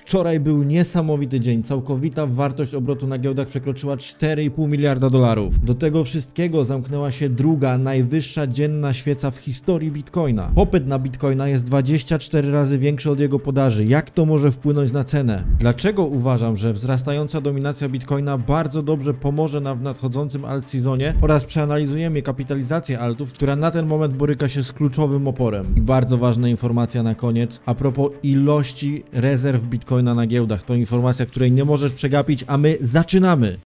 Wczoraj był niesamowity dzień. Całkowita wartość obrotu na giełdach przekroczyła 4,5 miliarda dolarów. Do tego wszystkiego zamknęła się druga, najwyższa dzienna świeca w historii bitcoina. Popyt na bitcoina jest 24 razy większy od jego podaży. Jak to może wpłynąć na cenę? Dlaczego uważam, że wzrastająca dominacja bitcoina bardzo dobrze pomoże nam w nadchodzącym alt seasonie oraz przeanalizujemy kapitalizację altów, która na ten moment boryka się z kluczowym oporem. I bardzo ważna informacja na koniec a propos ilości rezerw bitcoina bitcoina na giełdach. To informacja, której nie możesz przegapić, a my zaczynamy!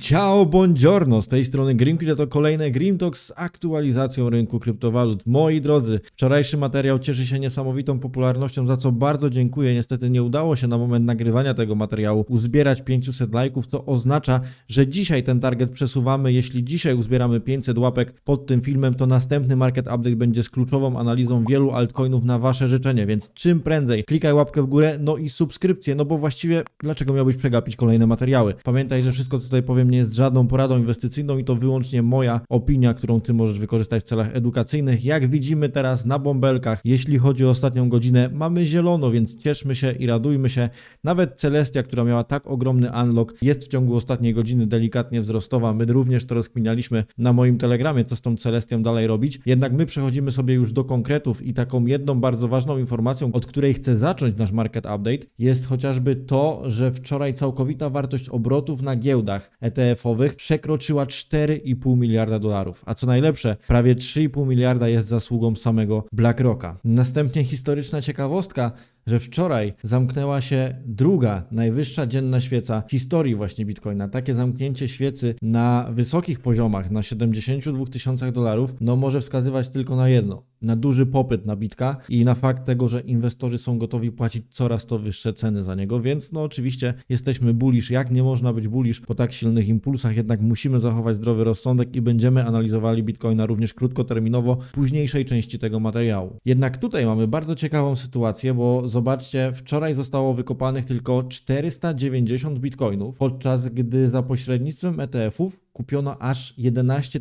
Ciao, buongiorno, z tej strony Grimkid, to kolejne Grim z aktualizacją rynku kryptowalut. Moi drodzy, wczorajszy materiał cieszy się niesamowitą popularnością, za co bardzo dziękuję. Niestety nie udało się na moment nagrywania tego materiału uzbierać 500 lajków, co oznacza, że dzisiaj ten target przesuwamy. Jeśli dzisiaj uzbieramy 500 łapek pod tym filmem, to następny market update będzie z kluczową analizą wielu altcoinów na Wasze życzenie, więc czym prędzej klikaj łapkę w górę, no i subskrypcję, no bo właściwie dlaczego miałbyś przegapić kolejne materiały? Pamiętaj, że wszystko co tutaj powiem powiem, nie jest żadną poradą inwestycyjną i to wyłącznie moja opinia, którą ty możesz wykorzystać w celach edukacyjnych. Jak widzimy teraz na bąbelkach, jeśli chodzi o ostatnią godzinę, mamy zielono, więc cieszmy się i radujmy się. Nawet Celestia, która miała tak ogromny unlock, jest w ciągu ostatniej godziny delikatnie wzrostowa. My również to rozkminialiśmy na moim telegramie, co z tą Celestią dalej robić. Jednak my przechodzimy sobie już do konkretów i taką jedną bardzo ważną informacją, od której chcę zacząć nasz market update, jest chociażby to, że wczoraj całkowita wartość obrotów na giełdach ETF-owych przekroczyła 4,5 miliarda dolarów. A co najlepsze, prawie 3,5 miliarda jest zasługą samego BlackRocka. Następnie historyczna ciekawostka że wczoraj zamknęła się druga najwyższa dzienna świeca w historii właśnie Bitcoina. Takie zamknięcie świecy na wysokich poziomach, na 72 tysiącach dolarów, no może wskazywać tylko na jedno. Na duży popyt na bitka i na fakt tego, że inwestorzy są gotowi płacić coraz to wyższe ceny za niego, więc no oczywiście jesteśmy bullish. Jak nie można być bullish po tak silnych impulsach, jednak musimy zachować zdrowy rozsądek i będziemy analizowali Bitcoina również krótkoterminowo w późniejszej części tego materiału. Jednak tutaj mamy bardzo ciekawą sytuację, bo Zobaczcie, wczoraj zostało wykopanych tylko 490 bitcoinów, podczas gdy za pośrednictwem ETF-ów kupiono aż 11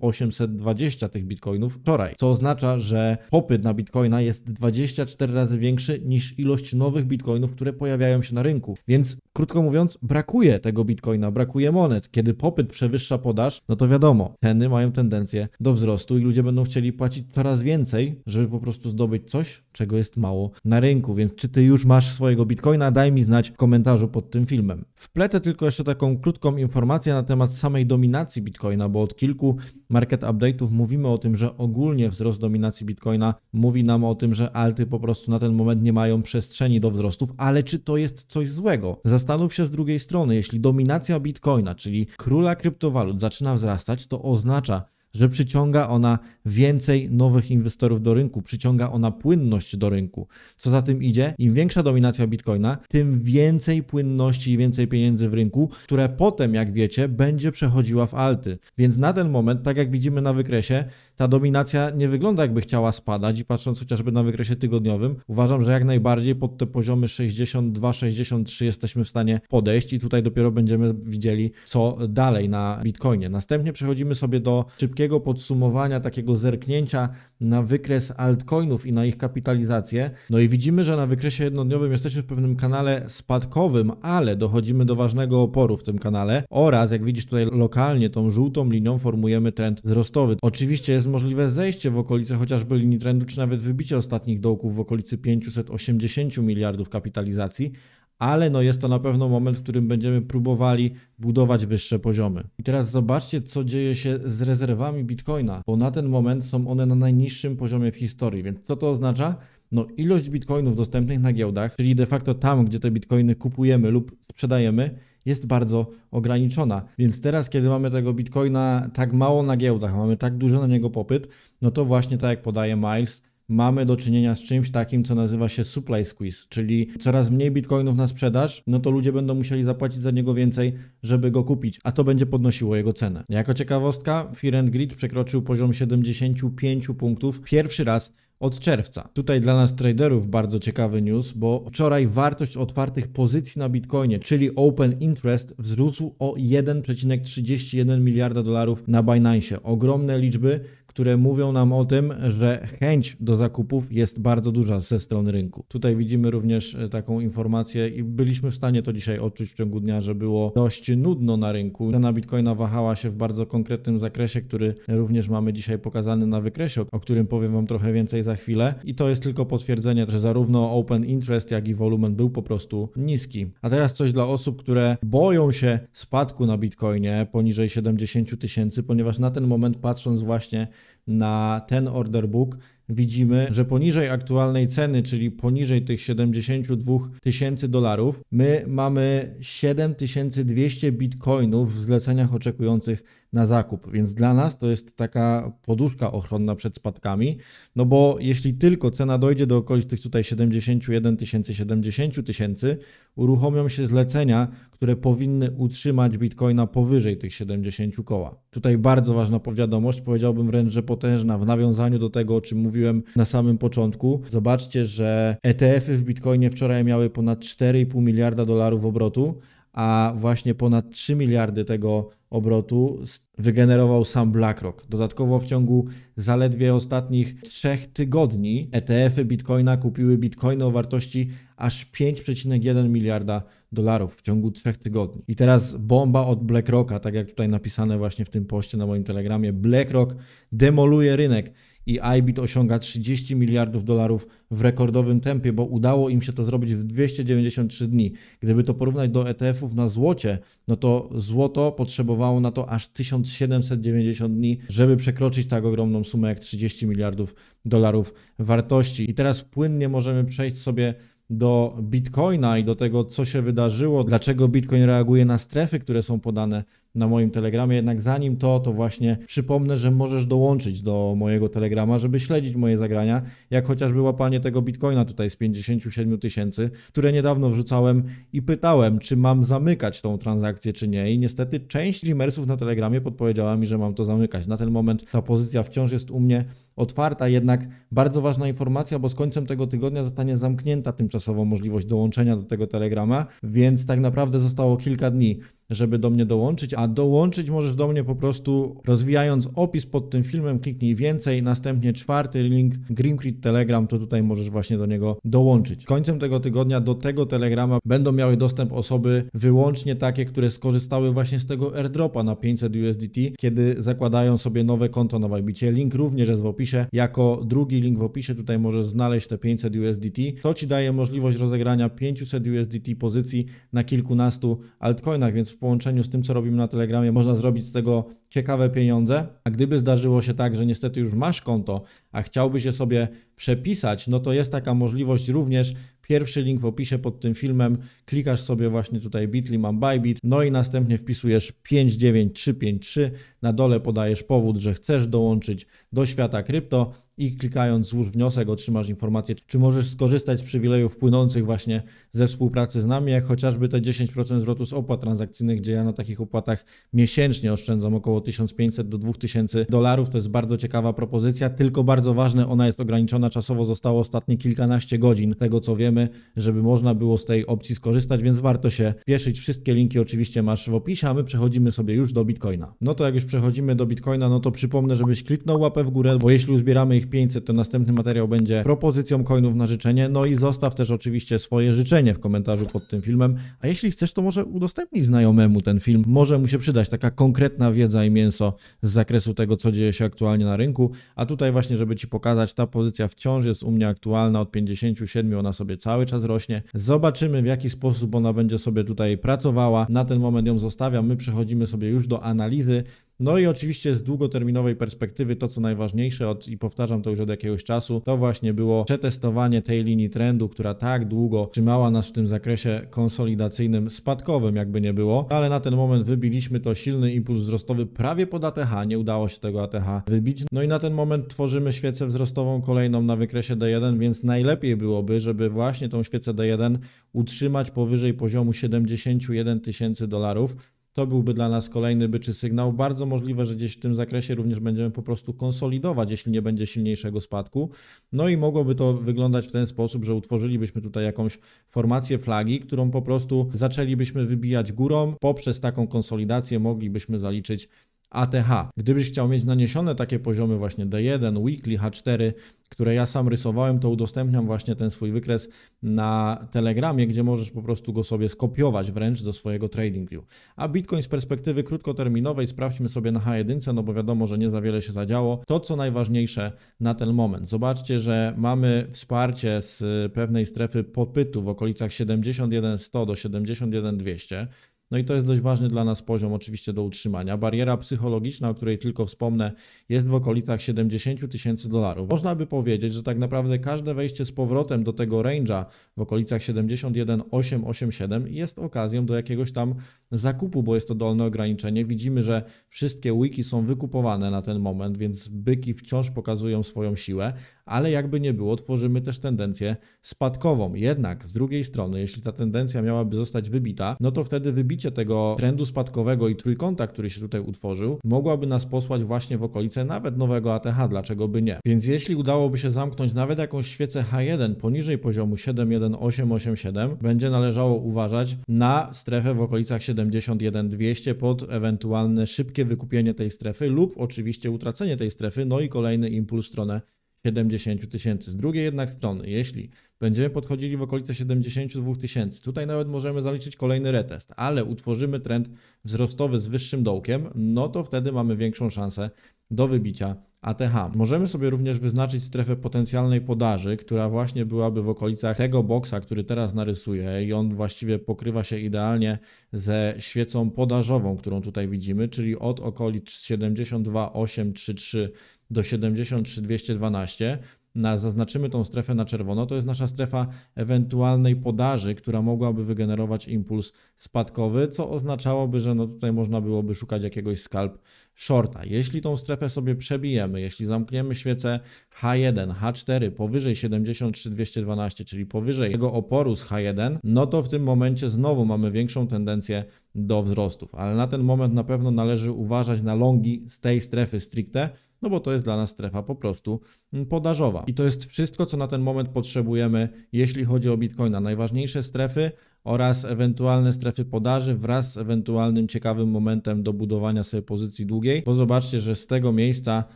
820 tych bitcoinów wczoraj, co oznacza, że popyt na bitcoina jest 24 razy większy niż ilość nowych bitcoinów, które pojawiają się na rynku. Więc krótko mówiąc, brakuje tego bitcoina, brakuje monet. Kiedy popyt przewyższa podaż, no to wiadomo, ceny mają tendencję do wzrostu i ludzie będą chcieli płacić coraz więcej, żeby po prostu zdobyć coś, czego jest mało na rynku. Więc czy ty już masz swojego bitcoina? Daj mi znać w komentarzu pod tym filmem. Wpletę tylko jeszcze taką krótką informację na temat samej dominacji Bitcoina, bo od kilku market update'ów mówimy o tym, że ogólnie wzrost dominacji Bitcoina mówi nam o tym, że alty po prostu na ten moment nie mają przestrzeni do wzrostów, ale czy to jest coś złego? Zastanów się z drugiej strony, jeśli dominacja Bitcoina, czyli króla kryptowalut zaczyna wzrastać, to oznacza, że przyciąga ona więcej nowych inwestorów do rynku, przyciąga ona płynność do rynku. Co za tym idzie, im większa dominacja bitcoina, tym więcej płynności i więcej pieniędzy w rynku, które potem, jak wiecie, będzie przechodziła w alty. Więc na ten moment, tak jak widzimy na wykresie, ta dominacja nie wygląda jakby chciała spadać i patrząc chociażby na wykresie tygodniowym, uważam, że jak najbardziej pod te poziomy 62-63 jesteśmy w stanie podejść i tutaj dopiero będziemy widzieli, co dalej na Bitcoinie. Następnie przechodzimy sobie do szybkiego podsumowania, takiego zerknięcia na wykres altcoinów i na ich kapitalizację. No i widzimy, że na wykresie jednodniowym jesteśmy w pewnym kanale spadkowym, ale dochodzimy do ważnego oporu w tym kanale oraz jak widzisz tutaj lokalnie tą żółtą linią formujemy trend wzrostowy. Oczywiście jest możliwe zejście w okolice chociażby linii trendu czy nawet wybicie ostatnich dołków w okolicy 580 miliardów kapitalizacji, ale no jest to na pewno moment, w którym będziemy próbowali budować wyższe poziomy. I teraz zobaczcie, co dzieje się z rezerwami bitcoina, bo na ten moment są one na najniższym poziomie w historii. Więc co to oznacza? No, ilość bitcoinów dostępnych na giełdach, czyli de facto tam, gdzie te bitcoiny kupujemy lub sprzedajemy, jest bardzo ograniczona. Więc teraz, kiedy mamy tego bitcoina tak mało na giełdach, mamy tak duży na niego popyt, no to właśnie tak jak podaje Miles, mamy do czynienia z czymś takim, co nazywa się supply squeeze, czyli coraz mniej bitcoinów na sprzedaż, no to ludzie będą musieli zapłacić za niego więcej, żeby go kupić, a to będzie podnosiło jego cenę. Jako ciekawostka, Fear Grid przekroczył poziom 75 punktów pierwszy raz od czerwca. Tutaj dla nas traderów bardzo ciekawy news, bo wczoraj wartość otwartych pozycji na Bitcoinie, czyli open interest, wzrósł o 1,31 miliarda dolarów na Binance. Ogromne liczby które mówią nam o tym, że chęć do zakupów jest bardzo duża ze strony rynku. Tutaj widzimy również e, taką informację i byliśmy w stanie to dzisiaj odczuć w ciągu dnia, że było dość nudno na rynku. Cena bitcoina wahała się w bardzo konkretnym zakresie, który również mamy dzisiaj pokazany na wykresie, o którym powiem Wam trochę więcej za chwilę. I to jest tylko potwierdzenie, że zarówno open interest, jak i wolumen był po prostu niski. A teraz coś dla osób, które boją się spadku na bitcoinie poniżej 70 tysięcy, ponieważ na ten moment patrząc właśnie na ten order book, widzimy, że poniżej aktualnej ceny, czyli poniżej tych 72 tysięcy dolarów, my mamy 7200 bitcoinów w zleceniach oczekujących na zakup. Więc dla nas to jest taka poduszka ochronna przed spadkami, no bo jeśli tylko cena dojdzie do okolic tych tutaj 71 tysięcy, 70 tysięcy, uruchomią się zlecenia, które powinny utrzymać bitcoina powyżej tych 70 koła. Tutaj bardzo ważna powiadomość, powiedziałbym wręcz, że potężna w nawiązaniu do tego, o czym mówiłem na samym początku. Zobaczcie, że ETF-y w bitcoinie wczoraj miały ponad 4,5 miliarda dolarów obrotu, a właśnie ponad 3 miliardy tego obrotu wygenerował sam BlackRock. Dodatkowo w ciągu zaledwie ostatnich trzech tygodni ETF-y Bitcoina kupiły Bitcoiny o wartości aż 5,1 miliarda dolarów dolarów w ciągu trzech tygodni. I teraz bomba od BlackRocka, tak jak tutaj napisane właśnie w tym poście na moim telegramie, BlackRock demoluje rynek i iBit osiąga 30 miliardów dolarów w rekordowym tempie, bo udało im się to zrobić w 293 dni. Gdyby to porównać do ETF-ów na złocie, no to złoto potrzebowało na to aż 1790 dni, żeby przekroczyć tak ogromną sumę jak 30 miliardów dolarów wartości. I teraz płynnie możemy przejść sobie do Bitcoina i do tego, co się wydarzyło, dlaczego Bitcoin reaguje na strefy, które są podane na moim Telegramie. Jednak zanim to, to właśnie przypomnę, że możesz dołączyć do mojego Telegrama, żeby śledzić moje zagrania, jak chociażby łapanie tego Bitcoina tutaj z 57 tysięcy, które niedawno wrzucałem i pytałem, czy mam zamykać tą transakcję, czy nie. I niestety część limersów na Telegramie podpowiedziała mi, że mam to zamykać. Na ten moment ta pozycja wciąż jest u mnie otwarta, jednak bardzo ważna informacja, bo z końcem tego tygodnia zostanie zamknięta tymczasowo możliwość dołączenia do tego Telegrama, więc tak naprawdę zostało kilka dni żeby do mnie dołączyć, a dołączyć możesz do mnie po prostu rozwijając opis pod tym filmem, kliknij więcej, następnie czwarty link Greencreed Telegram, to tutaj możesz właśnie do niego dołączyć. Końcem tego tygodnia do tego Telegrama będą miały dostęp osoby wyłącznie takie, które skorzystały właśnie z tego airdropa na 500 USDT, kiedy zakładają sobie nowe konto na Bybitcie. Link również jest w opisie. Jako drugi link w opisie tutaj możesz znaleźć te 500 USDT. To Ci daje możliwość rozegrania 500 USDT pozycji na kilkunastu altcoinach, więc w połączeniu z tym, co robimy na Telegramie, można zrobić z tego ciekawe pieniądze. A gdyby zdarzyło się tak, że niestety już masz konto, a chciałbyś je sobie przepisać, no to jest taka możliwość również. Pierwszy link w opisie pod tym filmem. Klikasz sobie właśnie tutaj bit.ly, mam Bybit, no i następnie wpisujesz 59353 na dole podajesz powód, że chcesz dołączyć do świata krypto i klikając złóż wniosek otrzymasz informację, czy możesz skorzystać z przywilejów płynących właśnie ze współpracy z nami, jak chociażby te 10% zwrotu z opłat transakcyjnych, gdzie ja na takich opłatach miesięcznie oszczędzam około 1500 do 2000 dolarów. To jest bardzo ciekawa propozycja, tylko bardzo ważne, ona jest ograniczona czasowo, zostało ostatnie kilkanaście godzin tego co wiemy, żeby można było z tej opcji skorzystać, więc warto się pieszyć. Wszystkie linki oczywiście masz w opisie, a my przechodzimy sobie już do Bitcoina. No to jak już przechodzimy do Bitcoina, no to przypomnę, żebyś kliknął łapę w górę, bo jeśli uzbieramy ich 500, to następny materiał będzie propozycją coinów na życzenie. No i zostaw też oczywiście swoje życzenie w komentarzu pod tym filmem. A jeśli chcesz, to może udostępnij znajomemu ten film. Może mu się przydać taka konkretna wiedza i mięso z zakresu tego, co dzieje się aktualnie na rynku. A tutaj właśnie, żeby Ci pokazać, ta pozycja wciąż jest u mnie aktualna od 57, ona sobie cały czas rośnie. Zobaczymy, w jaki sposób ona będzie sobie tutaj pracowała. Na ten moment ją zostawiam. My przechodzimy sobie już do analizy no i oczywiście z długoterminowej perspektywy to, co najważniejsze od, i powtarzam to już od jakiegoś czasu, to właśnie było przetestowanie tej linii trendu, która tak długo trzymała nas w tym zakresie konsolidacyjnym, spadkowym jakby nie było, ale na ten moment wybiliśmy to silny impuls wzrostowy prawie pod ATH, nie udało się tego ATH wybić. No i na ten moment tworzymy świecę wzrostową kolejną na wykresie D1, więc najlepiej byłoby, żeby właśnie tą świecę D1 utrzymać powyżej poziomu 71 tysięcy dolarów, to byłby dla nas kolejny byczy sygnał. Bardzo możliwe, że gdzieś w tym zakresie również będziemy po prostu konsolidować, jeśli nie będzie silniejszego spadku. No i mogłoby to wyglądać w ten sposób, że utworzylibyśmy tutaj jakąś formację flagi, którą po prostu zaczęlibyśmy wybijać górą. Poprzez taką konsolidację moglibyśmy zaliczyć ATH. Gdybyś chciał mieć naniesione takie poziomy właśnie D1, Weekly, H4, które ja sam rysowałem, to udostępniam właśnie ten swój wykres na Telegramie, gdzie możesz po prostu go sobie skopiować wręcz do swojego trading view. A Bitcoin z perspektywy krótkoterminowej sprawdźmy sobie na H1, no bo wiadomo, że nie za wiele się zadziało. To, co najważniejsze na ten moment. Zobaczcie, że mamy wsparcie z pewnej strefy popytu w okolicach 71.100 do 71.200. No i to jest dość ważny dla nas poziom oczywiście do utrzymania. Bariera psychologiczna, o której tylko wspomnę, jest w okolicach 70 tysięcy dolarów. Można by powiedzieć, że tak naprawdę każde wejście z powrotem do tego range'a w okolicach 71,887 jest okazją do jakiegoś tam zakupu, bo jest to dolne ograniczenie. Widzimy, że wszystkie wiki są wykupowane na ten moment, więc byki wciąż pokazują swoją siłę, ale jakby nie było, tworzymy też tendencję spadkową. Jednak z drugiej strony, jeśli ta tendencja miałaby zostać wybita, no to wtedy wybicie tego trendu spadkowego i trójkąta, który się tutaj utworzył, mogłaby nas posłać właśnie w okolice nawet nowego ATH, dlaczego by nie. Więc jeśli udałoby się zamknąć nawet jakąś świecę H1 poniżej poziomu 71887, będzie należało uważać na strefę w okolicach 71200 pod ewentualne szybkie wykupienie tej strefy lub oczywiście utracenie tej strefy, no i kolejny impuls w stronę 70 tysięcy. Z drugiej jednak strony, jeśli będziemy podchodzili w okolice 72 tysięcy, tutaj nawet możemy zaliczyć kolejny retest, ale utworzymy trend wzrostowy z wyższym dołkiem, no to wtedy mamy większą szansę do wybicia ATH. Możemy sobie również wyznaczyć strefę potencjalnej podaży, która właśnie byłaby w okolicach tego boksa, który teraz narysuję i on właściwie pokrywa się idealnie ze świecą podażową, którą tutaj widzimy, czyli od okolic 72,833 do 73212, na, zaznaczymy tą strefę na czerwono, to jest nasza strefa ewentualnej podaży, która mogłaby wygenerować impuls spadkowy, co oznaczałoby, że no tutaj można byłoby szukać jakiegoś skalp shorta. Jeśli tą strefę sobie przebijemy, jeśli zamkniemy świecę H1, H4 powyżej 73212, czyli powyżej tego oporu z H1, no to w tym momencie znowu mamy większą tendencję do wzrostów, ale na ten moment na pewno należy uważać na longi z tej strefy stricte, no bo to jest dla nas strefa po prostu mm, podażowa. I to jest wszystko, co na ten moment potrzebujemy, jeśli chodzi o Bitcoina. Najważniejsze strefy oraz ewentualne strefy podaży wraz z ewentualnym ciekawym momentem do budowania sobie pozycji długiej. Bo zobaczcie, że z tego miejsca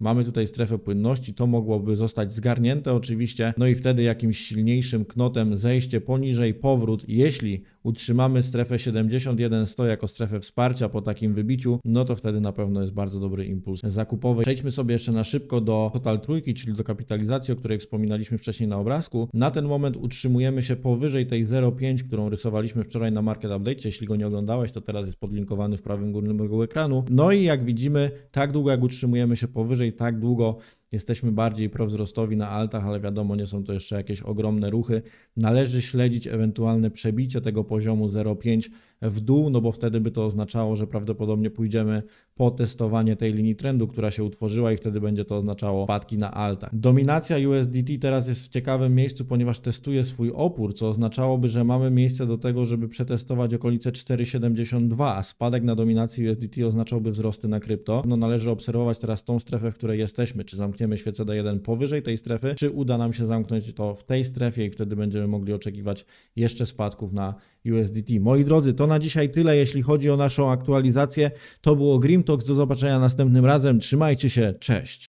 mamy tutaj strefę płynności, to mogłoby zostać zgarnięte oczywiście, no i wtedy jakimś silniejszym knotem zejście poniżej, powrót, jeśli utrzymamy strefę 71-100 jako strefę wsparcia po takim wybiciu, no to wtedy na pewno jest bardzo dobry impuls zakupowy. Przejdźmy sobie jeszcze na szybko do total trójki, czyli do kapitalizacji, o której wspominaliśmy wcześniej na obrazku. Na ten moment utrzymujemy się powyżej tej 0,5, którą rysowaliśmy wczoraj na market update. Jeśli go nie oglądałeś, to teraz jest podlinkowany w prawym górnym rogu ekranu. No i jak widzimy, tak długo jak utrzymujemy się powyżej, tak długo Jesteśmy bardziej prowzrostowi na altach, ale wiadomo, nie są to jeszcze jakieś ogromne ruchy. Należy śledzić ewentualne przebicie tego poziomu 0,5 w dół, no bo wtedy by to oznaczało, że prawdopodobnie pójdziemy po testowanie tej linii trendu, która się utworzyła i wtedy będzie to oznaczało spadki na alta. Dominacja USDT teraz jest w ciekawym miejscu, ponieważ testuje swój opór, co oznaczałoby, że mamy miejsce do tego, żeby przetestować okolice 4,72, a spadek na dominacji USDT oznaczałby wzrosty na krypto. No należy obserwować teraz tą strefę, w której jesteśmy, czy zamkniemy świecę d 1 powyżej tej strefy, czy uda nam się zamknąć to w tej strefie i wtedy będziemy mogli oczekiwać jeszcze spadków na USDT. Moi drodzy, to na dzisiaj tyle, jeśli chodzi o naszą aktualizację. To było Talks. Do zobaczenia następnym razem. Trzymajcie się. Cześć.